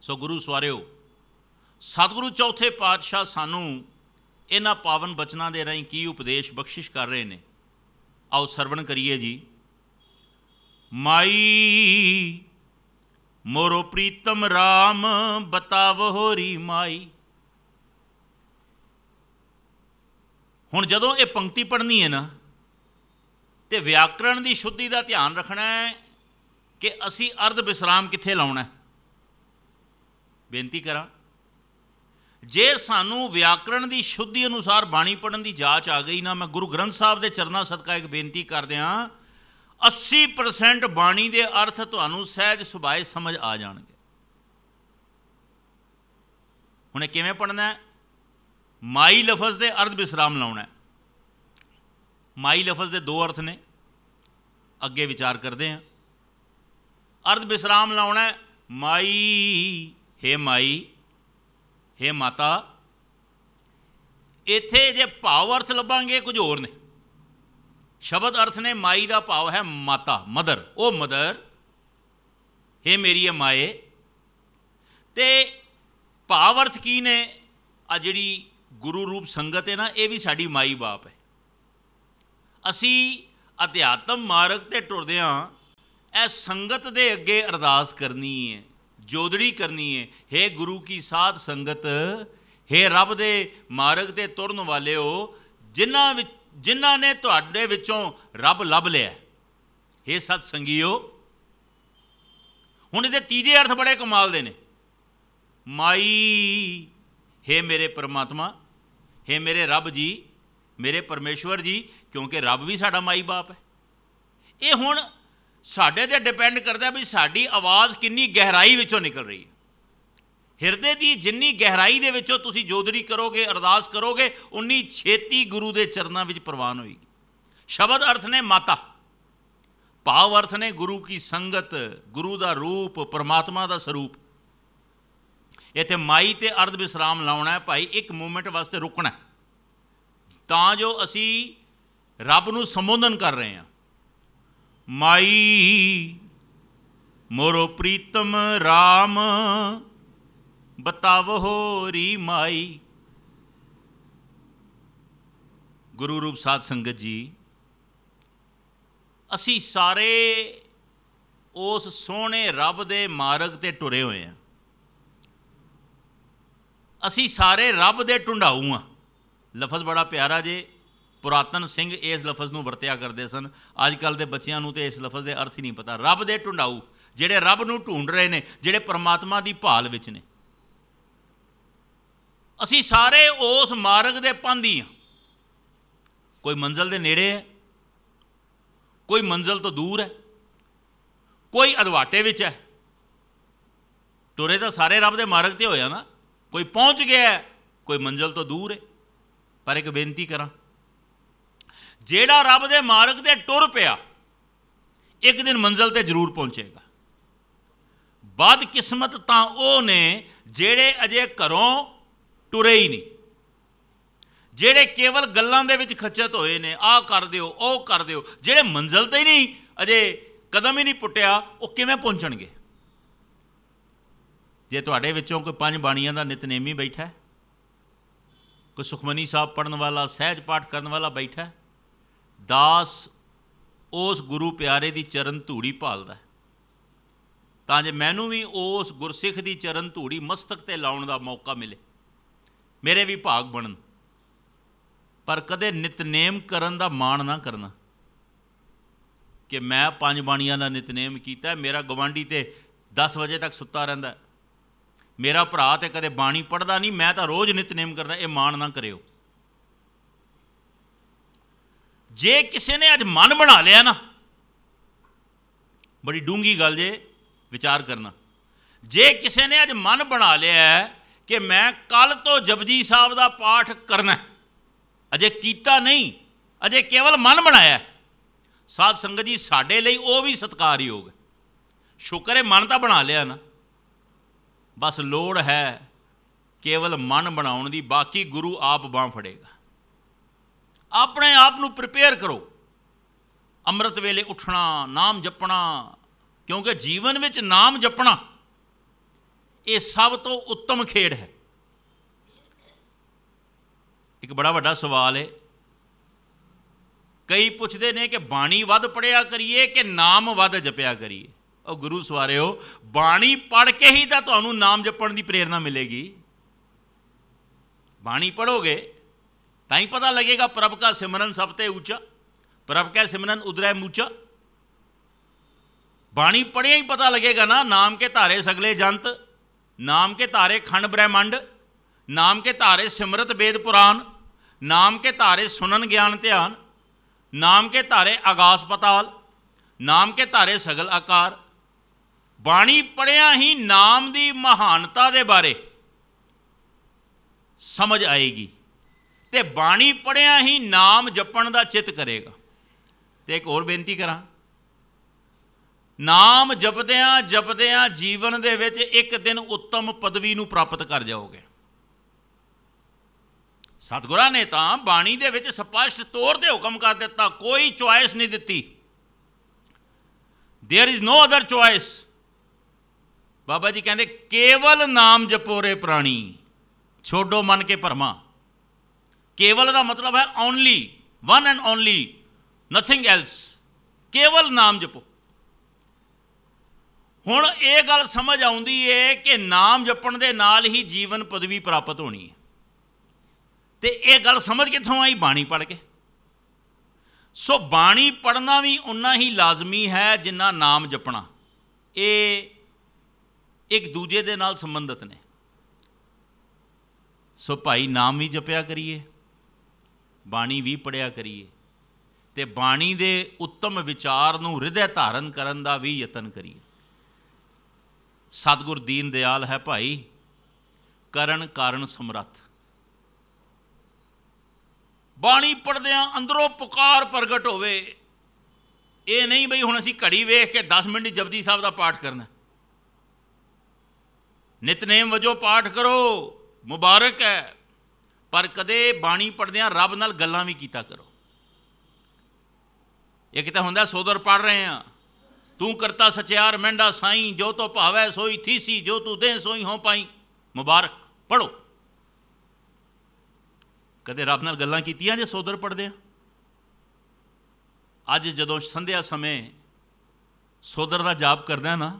ਸੋ ਗੁਰੂ ਸਵਾਰਿਓ ਸਤਿਗੁਰੂ ਚੌਥੇ ਪਾਤਸ਼ਾਹ ਸਾਨੂੰ ਇਹਨਾਂ ਪਾਵਨ ਬਚਨਾਂ ਦੇ ਰਾਹੀਂ ਕੀ ਉਪਦੇਸ਼ ਬਖਸ਼ਿਸ਼ ਕਰ ਰਹੇ ਨੇ ਆਓ ਸਰਵਣ ਕਰੀਏ ਜੀ ਮਾਈ ਮੋਰੋ ਪ੍ਰੀਤਮ RAM ਬਤਾਵ ਹੋਰੀ ਮਾਈ ਹੁਣ ਜਦੋਂ ਇਹ ਪੰਕਤੀ ਪੜ੍ਹਨੀ ਹੈ ਨਾ ਤੇ ਵਿਆਕਰਣ ਦੀ ਸ਼ੁੱਧੀ ਦਾ ਧਿਆਨ ਰੱਖਣਾ ਹੈ ਕਿ ਅਸੀਂ ਅਰਧ ਵਿਸਰਾਮ ਕਿੱਥੇ ਲਾਉਣਾ ਹੈ ਬੇਨਤੀ ਕਰਾਂ ਜੇ ਸਾਨੂੰ ਵਿਆਕਰਣ ਦੀ ਸ਼ੁੱਧੀ ਅਨੁਸਾਰ ਬਾਣੀ ਪੜਨ ਦੀ ਜਾਚ ਆ ਗਈ ਨਾ ਮੈਂ ਗੁਰੂ ਗ੍ਰੰਥ ਸਾਹਿਬ ਦੇ ਚਰਨਾਂ ਸਦਕਾ ਇੱਕ ਬੇਨਤੀ ਕਰਦੇ 80% ਬਾਣੀ ਦੇ ਅਰਥ ਤੁਹਾਨੂੰ ਸਹਿਜ ਸੁਭਾਏ ਸਮਝ ਆ ਜਾਣਗੇ ਹੁਣ ਇਹ ਕਿਵੇਂ ਪੜਨਾ ਹੈ ਮਾਈ ਲਫ਼ਜ਼ ਦੇ ਅਰਧ ਵਿਸਰਾਮ ਲਾਉਣਾ ਹੈ ਮਾਈ ਲਫ਼ਜ਼ ਦੇ ਦੋ ਅਰਥ ਨੇ ਅੱਗੇ ਵਿਚਾਰ ਕਰਦੇ ਹਾਂ ਅਰਧ ਵਿਸਰਾਮ ਲਾਉਣਾ ਹੈ ਮਾਈ ਹੇ ਮਾਈ ਹੇ ਮਾਤਾ ਇੱਥੇ ਜੇ ਭਾਵ ਅਰਥ ਲੱਭਾਂਗੇ ਕੁਝ ਹੋਰ ਨੇ ਸ਼ਬਦ ਅਰਥ ਨੇ ਮਾਈ ਦਾ ਭਾਵ ਹੈ ਮਾਤਾ ਮਦਰ ਉਹ ਮਦਰ हे ਮੇਰੀ ਮਾਏ ਤੇ ਭਾਵ ਅਰਥ ਕੀ ਨੇ ਆ ਜਿਹੜੀ ਗੁਰੂ ਰੂਪ ਸੰਗਤ ਹੈ ਨਾ ਇਹ ਵੀ ਸਾਡੀ ਮਾਈ ਬਾਪ ਹੈ ਅਸੀਂ ਅਧਿਆਤਮ ਮਾਰਗ ਤੇ ਟੁਰਦੇ ਆਂ ਇਹ ਸੰਗਤ ਦੇ ਅੱਗੇ ਅਰਦਾਸ ਕਰਨੀ ਹੈ ਜੋਦੜੀ ਕਰਨੀ ਹੈ हे ਗੁਰੂ ਕੀ ਸਾਧ ਸੰਗਤ हे ਰੱਬ ਦੇ ਮਾਰਗ ਤੇ ਤੁਰਨ ਵਾਲਿਓ ਜਿਨ੍ਹਾਂ ਵਿੱਚ ਜਿਨ੍ਹਾਂ ਨੇ ਤੁਹਾਡੇ ਵਿੱਚੋਂ ਰੱਬ ਲੱਭ ਲਿਆ ਇਹ ਸਤ ਸੰਗਿਓ ਹੁਣ ਇਹਦੇ ਤੀਜੇ ਅਰਥ ਬੜੇ ਕਮਾਲ ਦੇ ਨੇ ਮਾਈ हे ਮੇਰੇ ਪਰਮਾਤਮਾ हे ਮੇਰੇ ਰੱਬ ਜੀ ਮੇਰੇ ਪਰਮੇਸ਼ਵਰ ਜੀ ਕਿਉਂਕਿ ਰੱਬ ਵੀ ਸਾਡਾ ਮਾਈ ਬਾਪ ਹੈ ਇਹ ਹੁਣ ਸਾਡੇ ਤੇ ਡਿਪੈਂਡ ਕਰਦਾ ਵੀ ਸਾਡੀ ਆਵਾਜ਼ ਕਿੰਨੀ ਗਹਿਰਾਈ ਵਿੱਚੋਂ ਨਿਕਲ ਰਹੀ ਹੈ ਹਿਰਦੇ ਦੀ ਜਿੰਨੀ ਗਹਿਰਾਈ ਦੇ ਵਿੱਚੋਂ ਤੁਸੀਂ ਜੋਦਰੀ ਕਰੋਗੇ ਅਰਦਾਸ ਕਰੋਗੇ ਉਨੀ ਛੇਤੀ ਗੁਰੂ ਦੇ ਚਰਨਾਂ ਵਿੱਚ ਪ੍ਰਵਾਨ ਹੋਏਗੀ ਸ਼ਬਦ ਅਰਥ ਨੇ ਮਾਤਾ ਭਾਵ ਅਰਥ ਨੇ ਗੁਰੂ ਕੀ ਸੰਗਤ ਗੁਰੂ ਦਾ ਰੂਪ ਪਰਮਾਤਮਾ ਦਾ ਸਰੂਪ ਇੱਥੇ ਮਾਈ ਤੇ ਅਰਧ ਵਿਸਰਾਮ ਲਾਉਣਾ ਹੈ ਭਾਈ ਇੱਕ ਮੂਮੈਂਟ ਵਾਸਤੇ ਰੁਕਣਾ ਤਾਂ ਜੋ ਅਸੀਂ ਰੱਬ ਨੂੰ ਸੰਬੋਧਨ ਕਰ ਰਹੇ ਹਾਂ ਮਾਈ ਮੋਰੋ ਪ੍ਰੀਤਮ RAM ਬਤਾਵੋ ਹੋਰੀ ਮਾਈ ਗੁਰੂ ਰੂਪ ਸਾਧ ਸੰਗਤ ਜੀ ਅਸੀਂ ਸਾਰੇ ਉਸ ਸੋਹਣੇ ਰੱਬ ਦੇ ਮਾਰਗ ਤੇ ਟੁਰੇ ਹੋਏ ਆ ਅਸੀਂ ਸਾਰੇ ਰੱਬ ਦੇ ਟੁੰਡਾਉ ਆ ਲਫ਼ਜ਼ ਬੜਾ ਪਿਆਰਾ ਜੇ ਪੁਰਾਤਨ ਸਿੰਘ ਇਸ ਲਫ਼ਜ਼ ਨੂੰ ਵਰਤਿਆ ਕਰਦੇ ਸਨ ਅੱਜ ਕੱਲ ਦੇ ਬੱਚਿਆਂ ਨੂੰ ਤੇ ਇਸ ਲਫ਼ਜ਼ ਦੇ ਅਰਥ ਹੀ ਨਹੀਂ ਪਤਾ ਰੱਬ ਦੇ ਟੁੰਡਾਉ ਜਿਹੜੇ ਰੱਬ ਨੂੰ ਢੂੰਡ ਰਹੇ ਨੇ ਜਿਹੜੇ ਪਰਮਾਤਮਾ ਦੀ ਭਾਲ ਵਿੱਚ ਨੇ ਅਸੀਂ ਸਾਰੇ ਉਸ ਮਾਰਗ ਦੇ ਪਾਂਦੀ ਆ ਕੋਈ ਮੰਜ਼ਲ ਦੇ ਨੇੜੇ ਹੈ ਕੋਈ ਮੰਜ਼ਲ ਤੋਂ ਦੂਰ ਹੈ ਕੋਈ ਅਦਵਾਟੇ ਵਿੱਚ ਹੈ ਤੁਰੇ ਤਾਂ ਸਾਰੇ ਰੱਬ ਦੇ ਮਾਰਗ ਤੇ ਹੋਇਆ ਨਾ ਕੋਈ ਪਹੁੰਚ ਗਿਆ ਕੋਈ ਮੰਜ਼ਲ ਤੋਂ ਦੂਰ ਹੈ ਪਰ ਇੱਕ ਬੇਨਤੀ ਕਰਾਂ ਜਿਹੜਾ ਰੱਬ ਦੇ ਮਾਰਗ ਤੇ ਟੁਰ ਪਿਆ ਇੱਕ ਦਿਨ ਮੰਜ਼ਲ ਤੇ ਜ਼ਰੂਰ ਪਹੁੰਚੇਗਾ ਬਾਦ ਕਿਸਮਤ ਤਾਂ ਉਹ ਨੇ ਜਿਹੜੇ ਅਜੇ ਘਰੋਂ ਟੁਰੇ ਹੀ ਨਹੀਂ ਜਿਹੜੇ ਕੇਵਲ ਗੱਲਾਂ ਦੇ ਵਿੱਚ ਖੱਚਤ ਹੋਏ ਨੇ ਆਹ ਕਰ ਦਿਓ ਉਹ ਕਰ ਦਿਓ ਜਿਹੜੇ ਮੰਜ਼ਲ ਤੇ ਹੀ ਨਹੀਂ ਅਜੇ ਕਦਮ ਹੀ ਨਹੀਂ ਪੁੱਟਿਆ ਉਹ ਕਿਵੇਂ ਪਹੁੰਚਣਗੇ ਜੇ ਤੁਹਾਡੇ ਵਿੱਚੋਂ ਕੋਈ ਪੰਜ ਬਾਣੀਆਂ ਦਾ ਨਿਤਨੇਮੀ ਬੈਠਾ ਹੈ ਕੋਈ ਸੁਖਮਨੀ ਸਾਹਿਬ ਪੜਨ ਵਾਲਾ ਸਹਿਜ ਪਾਠ ਕਰਨ ਵਾਲਾ ਬੈਠਾ ਹੈ ਦਾਸ ਉਸ ਗੁਰੂ ਪਿਆਰੇ ਦੀ ਚਰਨ ਧੂੜੀ ਭਾਲਦਾ ਤਾਂ ਜੇ ਮੈਨੂੰ ਵੀ ਉਸ ਗੁਰਸਿੱਖ ਦੀ ਚਰਨ ਧੂੜੀ ਮਸਤਕ ਤੇ ਲਾਉਣ ਦਾ ਮੌਕਾ ਮਿਲੇ ਮੇਰੇ ਵੀ ਭਾਗ ਬਣਨ ਪਰ ਕਦੇ ਨਿਤਨੇਮ ਕਰਨ ਦਾ ਮਾਣ ਨਾ ਕਰਨਾ ਕਿ ਮੈਂ ਪੰਜ ਬਾਣੀਆਂ ਦਾ ਨਿਤਨੇਮ ਕੀਤਾ ਮੇਰਾ ਗਵਾਂਢੀ ਤੇ 10 ਵਜੇ ਤੱਕ ਸੁੱਤਾ ਰਹਿੰਦਾ ਮੇਰਾ ਭਰਾ ਤੇ ਕਦੇ ਬਾਣੀ ਪੜਦਾ ਨਹੀਂ ਮੈਂ ਤਾਂ ਰੋਜ਼ ਨਿਤਨੇਮ ਕਰਦਾ ਇਹ ਮਾਣ ਨਾ ਕਰਿਓ ਜੇ ਕਿਸੇ ਨੇ ਅੱਜ ਮਨ ਬਣਾ ਲਿਆ ਨਾ ਬੜੀ ਡੂੰਗੀ ਗੱਲ ਜੇ ਵਿਚਾਰ ਕਰਨਾ ਜੇ ਕਿਸੇ ਨੇ ਅੱਜ ਮਨ ਬਣਾ ਲਿਆ ਕਿ ਮੈਂ ਕੱਲ ਤੋਂ ਜਪਜੀ ਸਾਹਿਬ ਦਾ ਪਾਠ ਕਰਨਾ ਅਜੇ ਕੀਤਾ ਨਹੀਂ ਅਜੇ ਕੇਵਲ ਮਨ ਬਣਾਇਆ ਸਾਧ ਸੰਗਤ ਜੀ ਸਾਡੇ ਲਈ ਉਹ ਵੀ ਸਤਕਾਰਯੋਗ ਹੈ ਸ਼ੁਕਰ ਹੈ ਮਨ ਤਾਂ ਬਣਾ ਲਿਆ ਨਾ ਬਸ ਲੋੜ ਹੈ ਕੇਵਲ ਮਨ ਬਣਾਉਣ ਦੀ ਬਾਕੀ ਗੁਰੂ ਆਪ ਬਾਹ ਫੜੇਗਾ ਆਪਣੇ ਆਪ ਨੂੰ ਪ੍ਰਿਪੇਅਰ ਕਰੋ ਅੰਮ੍ਰਿਤ ਵੇਲੇ ਉੱਠਣਾ ਨਾਮ ਜਪਣਾ ਕਿਉਂਕਿ ਜੀਵਨ ਵਿੱਚ ਨਾਮ ਜਪਣਾ ਇਹ ਸਭ ਤੋਂ ਉੱਤਮ ਖੇਡ ਹੈ ਇੱਕ ਬੜਾ ਵੱਡਾ ਸਵਾਲ ਹੈ ਕਈ ਪੁੱਛਦੇ ਨੇ ਕਿ ਬਾਣੀ ਵੱਧ ਪੜਿਆ ਕਰੀਏ ਕਿ ਨਾਮ ਵੱਧ ਜਪਿਆ ਕਰੀਏ ਉਹ ਗੁਰੂ ਸਵਾਰਿਓ ਬਾਣੀ ਪੜ ਕੇ ਹੀ ਤਾਂ ਤੁਹਾਨੂੰ ਨਾਮ ਜਪਣ ਦੀ ਪ੍ਰੇਰਣਾ ਮਿਲੇਗੀ ਬਾਣੀ ਪੜੋਗੇ ਤਾਂ ਹੀ ਪਤਾ ਲੱਗੇਗਾ ਪ੍ਰਭ ਦਾ ਸਿਮਰਨ ਸਭ ਤੇ ਉੱਚਾ ਪ੍ਰਭ ਕਾ ਸਿਮਰਨ ਉਦਰੇ ਮੂਚਾ ਬਾਣੀ ਪੜਿਆ ਹੀ ਪਤਾ ਲੱਗੇਗਾ ਨਾ ਨਾਮ ਕੇ ਧਾਰੇ ਸਗਲੇ ਜੰਤ ਨਾਮ ਕੇ ਧਾਰੇ ਖੰਡ ਬ੍ਰਹਿਮੰਡ ਨਾਮ ਕੇ ਧਾਰੇ ਸਿਮਰਤ ਵੇਦ ਪੁਰਾਨ ਨਾਮ ਕੇ ਧਾਰੇ ਸੁਨਨ ਗਿਆਨ ਧਿਆਨ ਨਾਮ ਕੇ ਧਾਰੇ ਆਗਾਸ ਪਤਾਲ ਨਾਮ ਕੇ ਧਾਰੇ ਸਗਲ ਆਕਾਰ ਬਾਣੀ ਪੜਿਆ ਹੀ ਨਾਮ ਦੀ ਮਹਾਨਤਾ ਦੇ ਬਾਰੇ ਸਮਝ ਆਏਗੀ ਤੇ ਬਾਣੀ ਪੜਿਆ ਹੀ ਨਾਮ ਜਪਣ ਦਾ ਚਿਤ ਕਰੇਗਾ ਤੇ ਇੱਕ ਹੋਰ ਬੇਨਤੀ ਕਰਾਂ ਨਾਮ ਜਪਦਿਆਂ ਜਪਦਿਆਂ ਜੀਵਨ ਦੇ ਵਿੱਚ ਇੱਕ ਦਿਨ ਉੱਤਮ ਪਦਵੀ ਨੂੰ ਪ੍ਰਾਪਤ ਕਰ ਜਾਓਗੇ ਸਤਿਗੁਰਾਂ ਨੇ ਤਾਂ ਬਾਣੀ ਦੇ ਵਿੱਚ ਸਪਸ਼ਟ ਤੌਰ ਤੇ ਹੁਕਮ ਕਰ ਦਿੱਤਾ ਕੋਈ ਚੁਆਇਸ ਨਹੀਂ ਦਿੱਤੀ there is no other choice Baba ji ਕਹਿੰਦੇ ਕੇਵਲ ਨਾਮ ਜਪੋ ਰੇ ਪ੍ਰਾਣੀ ਛੋਡੋ ਮਨ ਕੇ ਭਰਮਾ ਕੇਵਲ ਦਾ ਮਤਲਬ ਹੈ only one and only nothing else ਕੇਵਲ ਨਾਮ ਜਪੋ ਹੁਣ ਇਹ ਗੱਲ ਸਮਝ ਆਉਂਦੀ ਏ ਕਿ ਨਾਮ ਜਪਣ ਦੇ ਨਾਲ ਹੀ ਜੀਵਨ ਪਦਵੀ ਪ੍ਰਾਪਤ ਹੋਣੀ ਹੈ ਤੇ ਇਹ ਗੱਲ ਸਮਝ ਕਿੱਥੋਂ ਆਈ ਬਾਣੀ ਪੜ੍ਹ ਕੇ ਸੋ ਬਾਣੀ ਪੜਨਾ ਵੀ ਉਨਾ ਹੀ ਲਾਜ਼ਮੀ ਹੈ ਜਿੰਨਾ ਨਾਮ ਜਪਣਾ ਇਹ ਇੱਕ ਦੂਜੇ ਦੇ ਨਾਲ ਸੰਬੰਧਿਤ ਨੇ ਸੋ ਭਾਈ ਨਾਮ ਵੀ ਜਪਿਆ ਕਰੀਏ ਬਾਣੀ ਵੀ ਪੜਿਆ ਕਰੀਏ ਤੇ ਬਾਣੀ ਦੇ ਉੱਤਮ ਵਿਚਾਰ ਨੂੰ ਹਿਰਦੇ ਧਾਰਨ ਕਰਨ ਦਾ ਵੀ ਯਤਨ ਕਰੀਏ ਸਤਗੁਰ ਦੀਨ ਦਿਆਲ ਹੈ ਭਾਈ ਕਰਨ ਕਾਰਨ ਸਮਰੱਥ ਬਾਣੀ ਪੜਦਿਆਂ ਅੰਦਰੋਂ ਪੁਕਾਰ ਪ੍ਰਗਟ ਹੋਵੇ ਇਹ ਨਹੀਂ ਬਈ ਹੁਣ ਅਸੀਂ ਘੜੀ ਵੇਖ ਕੇ 10 ਮਿੰਟ ਜਪਜੀ ਸਾਹਿਬ ਦਾ ਪਾਠ ਕਰਨਾ ਨਿਤਨੇਮ ਵਜੋਂ ਪਾਠ ਕਰੋ ਮੁਬਾਰਕ ਹੈ ਪਰ ਕਦੇ ਬਾਣੀ ਪੜਦਿਆਂ ਰੱਬ ਨਾਲ ਗੱਲਾਂ ਵੀ ਕੀਤਾ ਕਰੋ ਇਹ ਕਿਤੇ ਹੁੰਦਾ ਸੋਦਰ ਪੜ ਰਹੇ ਆ ਤੂੰ ਕਰਤਾ ਸਚਿਆਰ ਮੈਂਡਾ ਸਾਈਂ ਜੋ ਤੋ ਭਾਵੈ ਸੋਈ ਥੀਸੀ ਜੋ ਤੂੰ ਦੇ ਸੋਈ ਹੋ ਪਾਈ ਮੁਬਾਰਕ ਪੜੋ ਕਦੇ ਰੱਬ ਨਾਲ ਗੱਲਾਂ ਕੀਤੀਆਂ ਜੇ ਸੋਦਰ ਪੜਦੇ ਆ ਅੱਜ ਜਦੋਂ ਸੰਧਿਆ ਸਮੇਂ ਸੋਦਰ ਦਾ ਜਾਪ ਕਰਦਾ ਨਾ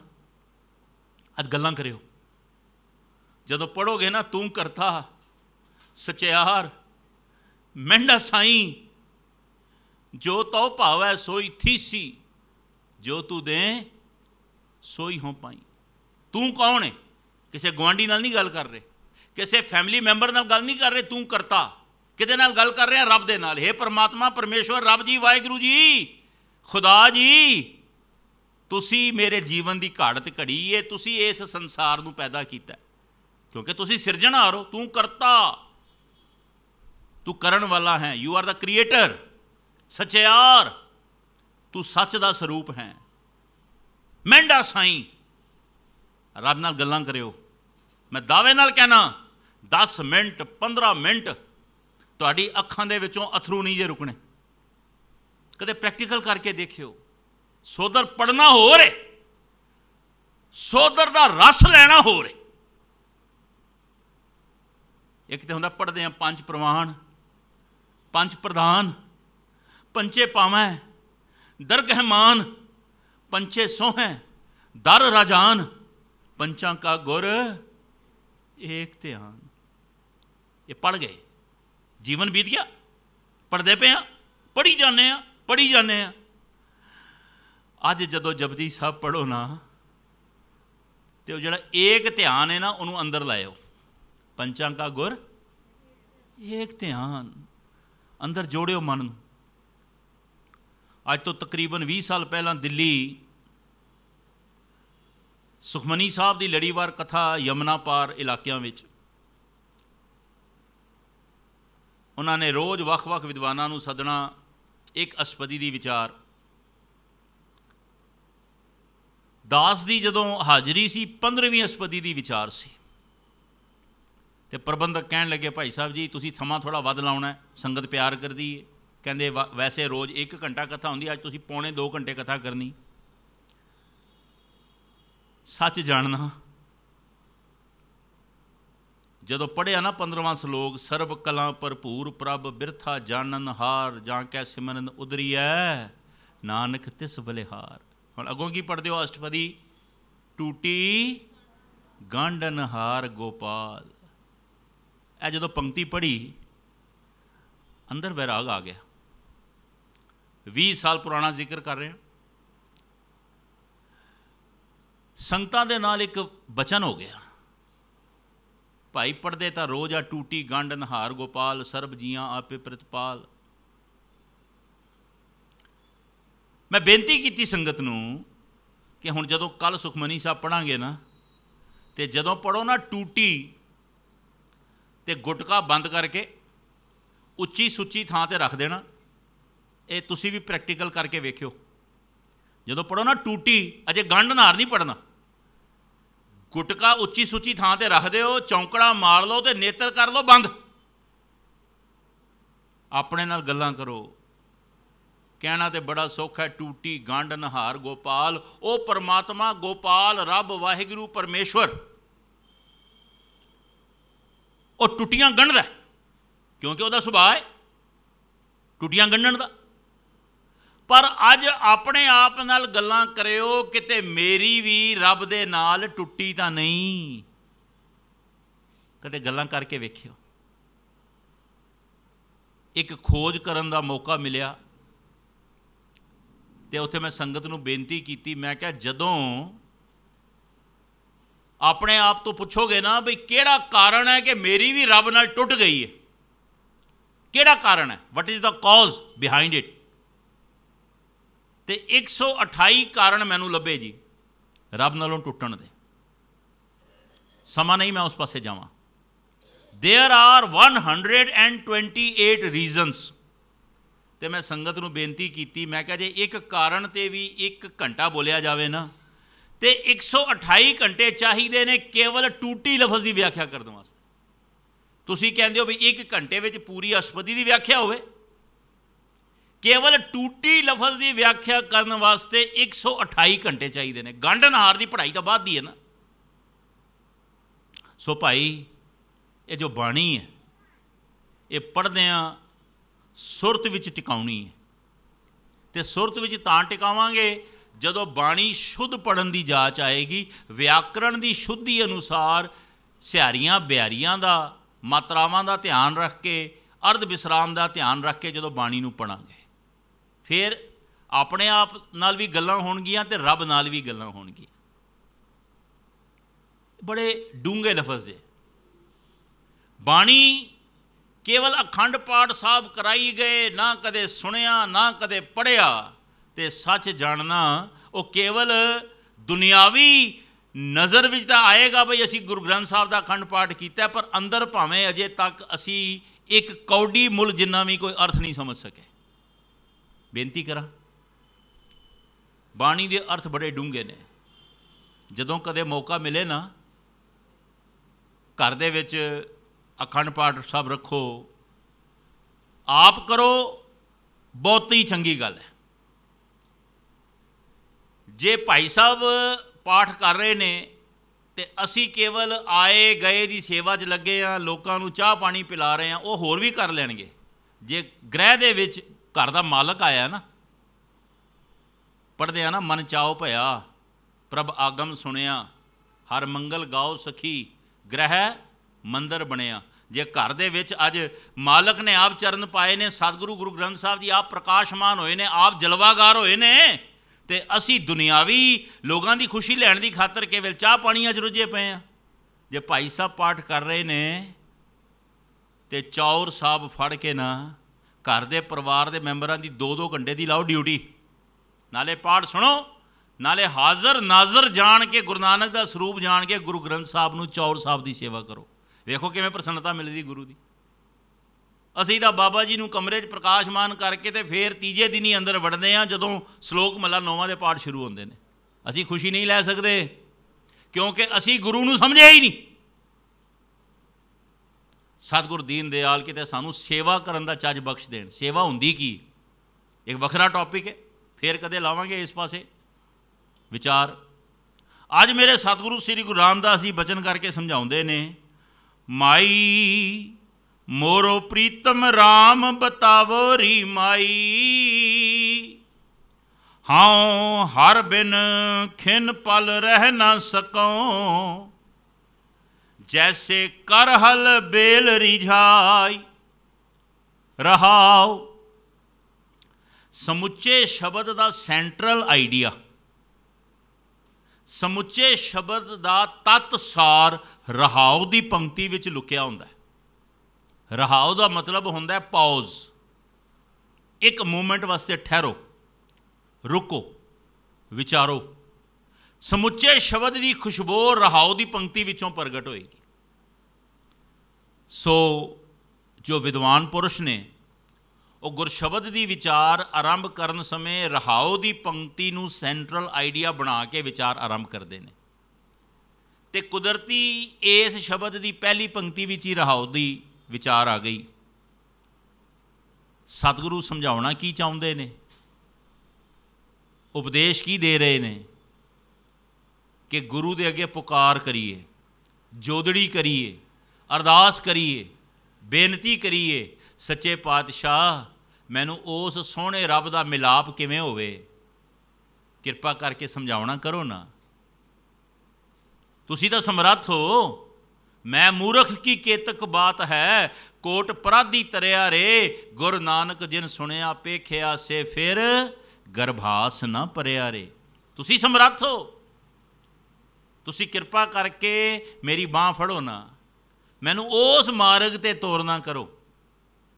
ਅੱਜ ਗੱਲਾਂ ਕਰਿਓ ਜਦੋਂ ਪੜੋਗੇ ਨਾ ਤੂੰ ਕਰਤਾ ਸਚਿਆਰ ਮੈਂਡਾ ਸਾਈਂ ਜੋ ਤੋ ਭਾਵੈ ਸੋਈ ਥੀਸੀ ਜੋ ਤੂੰ ਦੇ ਸੋਈ ਹੋ ਪਾਈ ਤੂੰ ਕੌਣ ਹੈ ਕਿਸੇ ਗਵਾਂਡੀ ਨਾਲ ਨਹੀਂ ਗੱਲ ਕਰ ਰਹੇ ਕਿਸੇ ਫੈਮਿਲੀ ਮੈਂਬਰ ਨਾਲ ਗੱਲ ਨਹੀਂ ਕਰ ਰਹੇ ਤੂੰ ਕਰਤਾ ਕਿਹਦੇ ਨਾਲ ਗੱਲ ਕਰ ਰਿਹਾ ਰੱਬ ਦੇ ਨਾਲ हे ਪਰਮਾਤਮਾ ਪਰਮੇਸ਼ਵਰ ਰੱਬ ਜੀ ਵਾਹਿਗੁਰੂ ਜੀ ਖੁਦਾ ਜੀ ਤੁਸੀਂ ਮੇਰੇ ਜੀਵਨ ਦੀ ਘਾੜਤ ਘੜੀ ਏ ਤੁਸੀਂ ਇਸ ਸੰਸਾਰ ਨੂੰ ਪੈਦਾ ਕੀਤਾ ਕਿਉਂਕਿ ਤੁਸੀਂ ਸਿਰਜਣਹਾਰ ਹੋ ਤੂੰ ਕਰਤਾ ਤੂੰ ਕਰਨ ਵਾਲਾ ਹੈ ਯੂ ਆਰ ਦਾ ਕ੍ਰੀਏਟਰ ਸਚਿਆਰ ਤੂੰ ਸੱਚ ਦਾ ਸਰੂਪ ਹੈ ਮੈਂਡਾ ਸਾਈਂ ਰੱਬ ਨਾਲ ਗੱਲਾਂ ਕਰਿਓ ਮੈਂ ਦਾਅਵੇ ਨਾਲ ਕਹਿਣਾ 10 ਮਿੰਟ 15 ਮਿੰਟ ਤੁਹਾਡੀ ਅੱਖਾਂ ਦੇ ਵਿੱਚੋਂ ਅਥਰੂ ਨਹੀਂ ਜੇ ਰੁਕਣੇ ਕਦੇ ਪ੍ਰੈਕਟੀਕਲ ਕਰਕੇ ਦੇਖਿਓ ਸੋਦਰ ਪੜਨਾ ਹੋਰ ਰੇ ਸੋਦਰ ਦਾ ਰਸ ਲੈਣਾ ਹੋਰ ਰੇ ਇੱਕ ਤੇ ਹੁੰਦਾ ਪੜਦੇ ਆ ਪੰਜ ਪ੍ਰਵਾਨ ਪੰਜ ਪ੍ਰਧਾਨ ਪੰਚੇ ਪਾਵਾਂ ਦਰਗਹਿਮਾਨ ਪੰਚੇ ਸੋਹੇ ਦਰ ਰਾਜਾਨ ਪੰਚਾਂ ਕਾ ਗੁਰ ਏਕ ਧਿਆਨ ਇਹ ਪੜ ਗਏ ਜੀਵਨ ਬੀਤ ਗਿਆ ਪੜਦੇ ਪਏ ਆ ਪੜੀ ਜਾਂਦੇ ਆ ਪੜੀ ਜਾਂਦੇ ਆ ਅੱਜ ਜਦੋਂ ਜਪਜੀ ਸਾਹਿਬ ਪੜੋ ਨਾ ਤੇ ਉਹ ਜਿਹੜਾ ਏਕ ਧਿਆਨ ਹੈ ਨਾ ਉਹਨੂੰ ਅੰਦਰ ਲਾਇਓ ਪੰਚਾਂ ਕਾ ਗੁਰ ਏਕ ਧਿਆਨ ਅੰਦਰ ਜੋੜਿਓ ਮਨ ਨੂੰ ਅੱਜ ਤੋਂ ਤਕਰੀਬਨ 20 ਸਾਲ ਪਹਿਲਾਂ ਦਿੱਲੀ ਸੁਖਮਨੀ ਸਾਹਿਬ ਦੀ ਲੜੀਵਾਰ ਕਥਾ ਯਮਨਾ ਪਾਰ ਇਲਾਕਿਆਂ ਵਿੱਚ ਉਹਨਾਂ ਨੇ ਰੋਜ਼ ਵੱਖ-ਵੱਖ ਵਿਦਵਾਨਾਂ ਨੂੰ ਸੱਦਣਾ ਇੱਕ ਅਸਪਦੀ ਦੀ ਵਿਚਾਰ ਦਾਸ ਦੀ ਜਦੋਂ ਹਾਜ਼ਰੀ ਸੀ 15ਵੀਂ ਅਸਪਦੀ ਦੀ ਵਿਚਾਰ ਸੀ ਤੇ ਪ੍ਰਬੰਧਕ ਕਹਿਣ ਲੱਗੇ ਭਾਈ ਸਾਹਿਬ ਜੀ ਤੁਸੀਂ ਸਮਾਂ ਥੋੜਾ ਵੱਧ ਲਾਉਣਾ ਸੰਗਤ ਪਿਆਰ ਕਰਦੀ ਏ ਕਹਿੰਦੇ ਵੈਸੇ ਰੋਜ਼ 1 ਘੰਟਾ ਕਥਾ ਹੁੰਦੀ ਅੱਜ ਤੁਸੀਂ ਪੌਣੇ 2 ਘੰਟੇ ਕਥਾ ਕਰਨੀ ਸੱਚ ਜਾਣਨਾ ਜਦੋਂ ਪੜਿਆ ਨਾ 15ਵਾਂ ਸ਼ਲੋਕ ਸਰਬ ਕਲਾ ਭਰਪੂਰ ਪ੍ਰਭ ਬਿਰਥਾ ਜਾਣਨ ਹਾਰ ਜਾਂ ਕੈ ਸਿਮਰਨ ਉਦਰੀਐ ਨਾਨਕ ਤਿਸ ਬਲਿਹਾਰ ਹੁਣ ਅਗੋਂ ਕੀ ਪੜਦੇ ਹੋ ਅਸ਼ਟਪਦੀ ਟੂਟੀ ਗੰਡਨ ਹਾਰ ਗੋਪਾਲ ਇਹ ਜਦੋਂ ਪੰਕਤੀ ਪੜੀ ਅੰਦਰ ਵਿਰਾਗ ਆ ਗਿਆ 20 ਸਾਲ ਪੁਰਾਣਾ ਜ਼ਿਕਰ ਕਰ ਰਿਹਾ ਸੰਗਤਾਂ ਦੇ ਨਾਲ ਇੱਕ ਬਚਨ ਹੋ ਗਿਆ ਭਾਈ ਪੜਦੇ ਤਾਂ ਰੋਜ਼ ਆ ਟੂਟੀ ਗੰਡ ਨਹਾਰ ਗੋਪਾਲ ਸਰਬ ਜੀਆਂ ਆਪੇ ਪ੍ਰਤਪਾਲ ਮੈਂ ਬੇਨਤੀ ਕੀਤੀ ਸੰਗਤ ਨੂੰ ਕਿ ਹੁਣ ਜਦੋਂ ਕੱਲ ਸੁਖਮਨੀ ਸਾਹਿਬ ਪੜਾਂਗੇ ਨਾ ਤੇ ਜਦੋਂ ਪੜੋ ਨਾ ਟੂਟੀ ਤੇ ਗੁਟਕਾ ਬੰਦ ਕਰਕੇ ਉੱਚੀ ਸੁੱਚੀ ਥਾਂ ਤੇ ਰੱਖ ਦੇਣਾ ਇਹ ਤੁਸੀਂ ਵੀ ਪ੍ਰੈਕਟੀਕਲ ਕਰਕੇ ਵੇਖਿਓ ਜਦੋਂ ਪੜੋ ਨਾ ਟੂਟੀ ਅਜੇ ਗੰਢ ਨਾਰ ਨਹੀਂ ਪੜਨਾ ਗੁਟਕਾ ਉੱਚੀ ਸੁੱਚੀ ਥਾਂ ਤੇ ਰੱਖ ਦਿਓ ਚੌਂਕੜਾ ਮਾਰ ਲਓ ਤੇ ਨੇਤਰ ਕਰ ਲਓ ਬੰਦ ਆਪਣੇ ਨਾਲ ਗੱਲਾਂ ਕਰੋ ਕਹਿਣਾ ਤੇ ਬੜਾ ਸੌਖਾ ਹੈ ਟੂਟੀ ਗੰਢ ਨਹਾਰ ਗੋਪਾਲ ਉਹ ਪਰਮਾਤਮਾ ਗੋਪਾਲ ਰੱਬ ਵਾਹਿਗੁਰੂ ਪਰਮੇਸ਼ਵਰ ਉਹ ਟੁੱਟੀਆਂ ਗੰਢਦਾ ਕਿਉਂਕਿ ਉਹਦਾ ਸੁਭਾਅ ਹੈ ਟੁੱਟੀਆਂ ਗੰਢਣ ਦਾ ਪਰ ਅੱਜ ਆਪਣੇ ਆਪ ਨਾਲ ਗੱਲਾਂ ਕਰਿਓ ਕਿਤੇ ਮੇਰੀ ਵੀ ਰੱਬ ਦੇ ਨਾਲ ਟੁੱਟੀ ਤਾਂ ਨਹੀਂ ਕਦੇ ਗੱਲਾਂ ਕਰਕੇ ਵੇਖਿਓ ਇੱਕ ਖੋਜ ਕਰਨ ਦਾ ਮੌਕਾ ਮਿਲਿਆ ਤੇ ਉੱਥੇ ਮੈਂ ਸੰਗਤ ਨੂੰ ਬੇਨਤੀ ਕੀਤੀ ਮੈਂ ਕਿਹਾ ਜਦੋਂ ਆਪਣੇ ਆਪ ਤੋਂ ਪੁੱਛੋਗੇ ਨਾ ਵੀ ਕਿਹੜਾ ਕਾਰਨ ਹੈ ਕਿ ਮੇਰੀ ਵੀ ਰੱਬ ਨਾਲ ਟੁੱਟ ਗਈ ਹੈ ਕਿਹੜਾ ਕਾਰਨ ਹੈ what is the cause behind it ਤੇ 128 ਕਾਰਨ ਮੈਨੂੰ ਲੱਭੇ ਜੀ ਰੱਬ ਨਾਲੋਂ ਟੁੱਟਣ ਦੇ ਸਮਾਂ ਨਹੀਂ ਮੈਂ ਉਸ ਪਾਸੇ ਜਾਵਾਂ देयर ਆਰ 128 ਰੀਜ਼ਨਸ ਤੇ ਮੈਂ ਸੰਗਤ ਨੂੰ ਬੇਨਤੀ ਕੀਤੀ ਮੈਂ ਕਿਹਾ ਜੇ ਇੱਕ ਕਾਰਨ ਤੇ ਵੀ ਇੱਕ ਘੰਟਾ ਬੋਲਿਆ ਜਾਵੇ ਨਾ ਤੇ 128 ਘੰਟੇ ਚਾਹੀਦੇ ਨੇ ਕੇਵਲ ਟੂਟੀ ਲਫ਼ਜ਼ ਦੀ ਵਿਆਖਿਆ ਕਰਨ ਵਾਸਤੇ ਤੁਸੀਂ ਕਹਿੰਦੇ ਹੋ ਵੀ ਇੱਕ ਘੰਟੇ ਵਿੱਚ ਪੂਰੀ ਅਸ਼ਪਦੀ ਦੀ ਵਿਆਖਿਆ ਹੋਵੇ ਕੇਵਲ ਟੂਟੀ ਲਫ਼ਜ਼ ਦੀ ਵਿਆਖਿਆ ਕਰਨ ਵਾਸਤੇ 128 ਘੰਟੇ ਚਾਹੀਦੇ ਨੇ ਗੰਡਨਹਾਰ ਦੀ ਪੜ੍ਹਾਈ ਤਾਂ ਬਾਅਦ ਦੀ ਹੈ ਨਾ ਸੋ ਭਾਈ ਇਹ ਜੋ ਬਾਣੀ ਹੈ ਇਹ ਪੜ੍ਹਦੇ ਆ ਸੁਰਤ ਵਿੱਚ ਟਿਕਾਉਣੀ ਹੈ ਤੇ ਸੁਰਤ ਵਿੱਚ ਤਾਂ ਟਿਕਾਵਾਂਗੇ ਜਦੋਂ ਬਾਣੀ ਸ਼ੁੱਧ ਪੜਨ ਦੀ ਜਾਂਚ ਆਏਗੀ ਵਿਆਕਰਣ ਦੀ ਸ਼ੁੱਧੀ ਅਨੁਸਾਰ ਸਿਆਰੀਆਂ ਬਿਆਰੀਆਂ ਦਾ ਮਾਤਰਾਵਾਂ ਦਾ ਧਿਆਨ ਰੱਖ ਕੇ ਅਰਧ ਵਿਸਰਾਮ ਦਾ ਧਿਆਨ ਰੱਖ ਕੇ ਜਦੋਂ ਬਾਣੀ ਨੂੰ ਪੜਾਂਗੇ ਫਿਰ ਆਪਣੇ ਆਪ ਨਾਲ ਵੀ ਗੱਲਾਂ ਹੋਣਗੀਆਂ ਤੇ ਰੱਬ ਨਾਲ ਵੀ ਗੱਲਾਂ ਹੋਣਗੀਆਂ ਬੜੇ ਡੂੰਗੇ ਲਫ਼ਜ਼ ਜੇ ਬਾਣੀ ਕੇਵਲ ਅਖੰਡ ਪਾਠ ਸਾਹਿਬ ਕਰਾਈ ਗਏ ਨਾ ਕਦੇ ਸੁਣਿਆ ਨਾ ਕਦੇ ਪੜਿਆ ਤੇ ਸੱਚ ਜਾਣਨਾ ਉਹ ਕੇਵਲ ਦੁਨਿਆਵੀ ਨਜ਼ਰ ਵਿੱਚ ਤਾਂ ਆਏਗਾ ਭਈ ਅਸੀਂ ਗੁਰੂ ਗ੍ਰੰਥ ਸਾਹਿਬ ਦਾ ਅਖੰਡ ਪਾਠ ਕੀਤਾ ਪਰ ਅੰਦਰ ਭਾਵੇਂ ਅਜੇ ਤੱਕ ਅਸੀਂ ਇੱਕ ਕੌਡੀ ਮੁੱਲ ਜਿੰਨਾ ਵੀ ਕੋਈ ਅਰਥ ਨਹੀਂ ਸਮਝ ਸਕੇ ਬੇਨਤੀ ਕਰਾਂ ਬਾਣੀ ਦੇ ਅਰਥ ਬੜੇ ਡੂੰਘੇ ਨੇ ਜਦੋਂ ਕਦੇ ਮੌਕਾ ਮਿਲੇ ਨਾ ਘਰ ਦੇ ਵਿੱਚ ਅਖੰਡ ਪਾਠ ਸਭ ਰੱਖੋ ਆਪ ਕਰੋ ਬਹੁਤ ਹੀ ਚੰਗੀ ਗੱਲ ਹੈ ਜੇ ਭਾਈ ਸਾਹਿਬ ਪਾਠ ਕਰ ਰਹੇ ਨੇ ਤੇ ਅਸੀਂ ਕੇਵਲ ਆਏ ਗਏ ਦੀ ਸੇਵਾ 'ਚ ਲੱਗੇ ਆ ਲੋਕਾਂ ਨੂੰ ਚਾਹ ਪਾਣੀ ਪਿਲਾ ਰਹੇ ਆ ਉਹ ਹੋਰ ਵੀ ਕਰ ਲੈਣਗੇ ਜੇ ਗ੍ਰਹਿ ਦੇ ਵਿੱਚ ਘਰ ਦਾ ਮਾਲਕ ਆਇਆ ਨਾ ਪੜਦੇ ਆ ਨਾ ਮਨ ਚਾਉ ਭਇਆ ਪ੍ਰਭ ਆਗਮ ਸੁਣਿਆ ਹਰ ਮੰਗਲ ਗਾਉ ਸਖੀ ਗ੍ਰਹਿ ਮੰਦਰ ਬਣਿਆ ਜੇ ਘਰ ਦੇ ਵਿੱਚ ਅੱਜ ਮਾਲਕ ਨੇ ਆਪ ਚਰਨ ਪਾਏ ਨੇ ਸਤਿਗੁਰੂ ਗੁਰੂ ਗ੍ਰੰਥ ਸਾਹਿਬ ਜੀ ਆਪ ਪ੍ਰਕਾਸ਼ਮਾਨ ਹੋਏ ਨੇ ਆਪ ਜਲਵਾਗਾਰ ਹੋਏ ਨੇ ਤੇ ਅਸੀਂ ਦੁਨਿਆਵੀ ਲੋਕਾਂ ਦੀ ਖੁਸ਼ੀ ਲੈਣ ਦੀ ਖਾਤਰ ਕੇਵਲ ਚਾਹ ਪਾਣੀਆਂ 'ਚ ਰੁੱਝੇ ਪਏ ਆ ਜੇ ਭਾਈ ਸਾਹਿਬ ਪਾਠ ਕਰ ਰਹੇ ਨੇ ਤੇ ਚੌਰ ਸਾਹਿਬ ਫੜ ਕੇ ਨਾ ਘਰ ਦੇ ਪਰਿਵਾਰ ਦੇ ਮੈਂਬਰਾਂ ਦੀ 2-2 ਘੰਟੇ ਦੀ ਲਾਓ ਡਿਊਟੀ ਨਾਲੇ ਪਾਠ ਸੁਣੋ ਨਾਲੇ ਹਾਜ਼ਰ ਨਾਜ਼ਰ ਜਾਣ ਕੇ ਗੁਰੂ ਨਾਨਕ ਦਾ ਸਰੂਪ ਜਾਣ ਕੇ ਗੁਰੂ ਗ੍ਰੰਥ ਸਾਹਿਬ ਨੂੰ ਚੌਰ ਸਾਹਿਬ ਦੀ ਸੇਵਾ ਕਰੋ ਵੇਖੋ ਕਿਵੇਂ ਪ੍ਰਸੰਨਤਾ ਮਿਲਦੀ ਗੁਰੂ ਦੀ ਅਸੀਂ ਤਾਂ ਬਾਬਾ ਜੀ ਨੂੰ ਕਮਰੇ 'ਚ ਪ੍ਰਕਾਸ਼ਮਾਨ ਕਰਕੇ ਤੇ ਫੇਰ ਤੀਜੇ ਦਿਨ ਹੀ ਅੰਦਰ ਵੜਦੇ ਆ ਜਦੋਂ ਸ਼ਲੋਕ ਮੱਲਾ ਨੌਵਾਂ ਦੇ ਪਾਠ ਸ਼ੁਰੂ ਹੁੰਦੇ ਨੇ ਅਸੀਂ ਖੁਸ਼ੀ ਨਹੀਂ ਲੈ ਸਕਦੇ ਕਿਉਂਕਿ ਅਸੀਂ ਗੁਰੂ ਨੂੰ ਸਮਝਿਆ ਹੀ ਨਹੀਂ ਸਤਗੁਰ ਦੀਨ ਦਿਆਲ ਕਿਤੇ ਸਾਨੂੰ ਸੇਵਾ ਕਰਨ ਦਾ ਚੱਜ ਬਖਸ਼ ਦੇਣ ਸੇਵਾ ਹੁੰਦੀ ਕੀ ਇੱਕ ਵੱਖਰਾ ਟੌਪਿਕ ਹੈ ਫੇਰ ਕਦੇ ਲਾਵਾਂਗੇ ਇਸ ਪਾਸੇ ਵਿਚਾਰ ਅੱਜ ਮੇਰੇ ਸਤਿਗੁਰੂ ਸ੍ਰੀ ਗੁਰੂ ਰਾਮਦਾਸ ਜੀ ਬਚਨ ਕਰਕੇ ਸਮਝਾਉਂਦੇ ਨੇ ਮਾਈ ਮੋਰੋ ਪ੍ਰੀਤਮ RAM ਬਤਾਵੋ ਰੀ ਮਾਈ ਹਾਂ ਹਰ ਬਿਨ ਖਿਨ ਪਲ ਰਹਿ ਨਾ ਸਕਉ ਜੈਸੇ ਕਰਹਲ ਬੇਲ ਰਿਝਾਈ ਰਹਾਉ ਸਮੁੱਚੇ ਸ਼ਬਦ ਦਾ ਸੈਂਟਰਲ ਆਈਡੀਆ ਸਮੁੱਚੇ ਸ਼ਬਦ ਦਾ ਤਤ ਸਾਰ ਰਹਾਉ ਦੀ ਪੰਕਤੀ ਵਿੱਚ ਲੁਕਿਆ ਹੁੰਦਾ ਹੈ ਰਹਾਉ ਦਾ ਮਤਲਬ ਹੁੰਦਾ ਹੈ ਪਾਜ਼ ਇੱਕ ਮੂਮੈਂਟ ਵਾਸਤੇ ਠਹਿਰੋ ਰੁਕੋ ਵਿਚਾਰੋ ਸਮੁੱਚੇ ਸ਼ਬਦ ਦੀ ਖੁਸ਼ਬੂ ਰਹਾਉ ਦੀ ਪੰਕਤੀ ਵਿੱਚੋਂ ਪ੍ਰਗਟ ਹੋਏਗੀ ਸੋ ਜੋ ਵਿਦਵਾਨ ਪੁਰਸ਼ ਨੇ ਉਹ ਗੁਰਸ਼ਬਦ ਦੀ ਵਿਚਾਰ ਆਰੰਭ ਕਰਨ ਸਮੇਂ ਰਹਾਉ ਦੀ ਪੰਕਤੀ ਨੂੰ ਸੈਂਟਰਲ ਆਈਡੀਆ ਬਣਾ ਕੇ ਵਿਚਾਰ ਆਰੰਭ ਕਰਦੇ ਨੇ ਤੇ ਕੁਦਰਤੀ ਇਸ ਸ਼ਬਦ ਦੀ ਪਹਿਲੀ ਪੰਕਤੀ ਵਿੱਚ ਹੀ ਰਹਾਉ ਦੀ ਵਿਚਾਰ ਆ ਗਈ ਸਤਿਗੁਰੂ ਸਮਝਾਉਣਾ ਕੀ ਚਾਹੁੰਦੇ ਨੇ ਉਪਦੇਸ਼ ਕੀ ਦੇ ਰਹੇ ਨੇ ਕਿ ਗੁਰੂ ਦੇ ਅੱਗੇ ਪੁਕਾਰ ਕਰੀਏ ਜੋਦੜੀ ਕਰੀਏ ਅਰਦਾਸ ਕਰੀਏ ਬੇਨਤੀ ਕਰੀਏ ਸੱਚੇ ਪਾਤਸ਼ਾਹ ਮੈਨੂੰ ਉਸ ਸੋਹਣੇ ਰੱਬ ਦਾ ਮਿਲਾਪ ਕਿਵੇਂ ਹੋਵੇ ਕਿਰਪਾ ਕਰਕੇ ਸਮਝਾਉਣਾ ਕਰੋ ਨਾ ਤੁਸੀਂ ਤਾਂ ਸਮਰੱਥ ਹੋ ਮੈਂ ਮੂਰਖ ਕੀ ਕੇਤਕ ਬਾਤ ਹੈ ਕੋਟ ਪਰਾਧੀ ਤਰਿਆ ਰੇ ਗੁਰ ਨਾਨਕ ਜਿਨ ਸੁਣਿਆ ਪੇਖਿਆ ਸੇ ਫਿਰ ਗਰਭਾਸ ਨਾ ਪਰਿਆ ਰੇ ਤੁਸੀਂ ਸਮਰੱਥ ਹੋ ਤੁਸੀਂ ਕਿਰਪਾ ਕਰਕੇ ਮੇਰੀ ਬਾਹ ਫੜੋ ਨਾ ਮੈਨੂੰ ਉਸ ਮਾਰਗ ਤੇ ਤੋਰਨਾ ਕਰੋ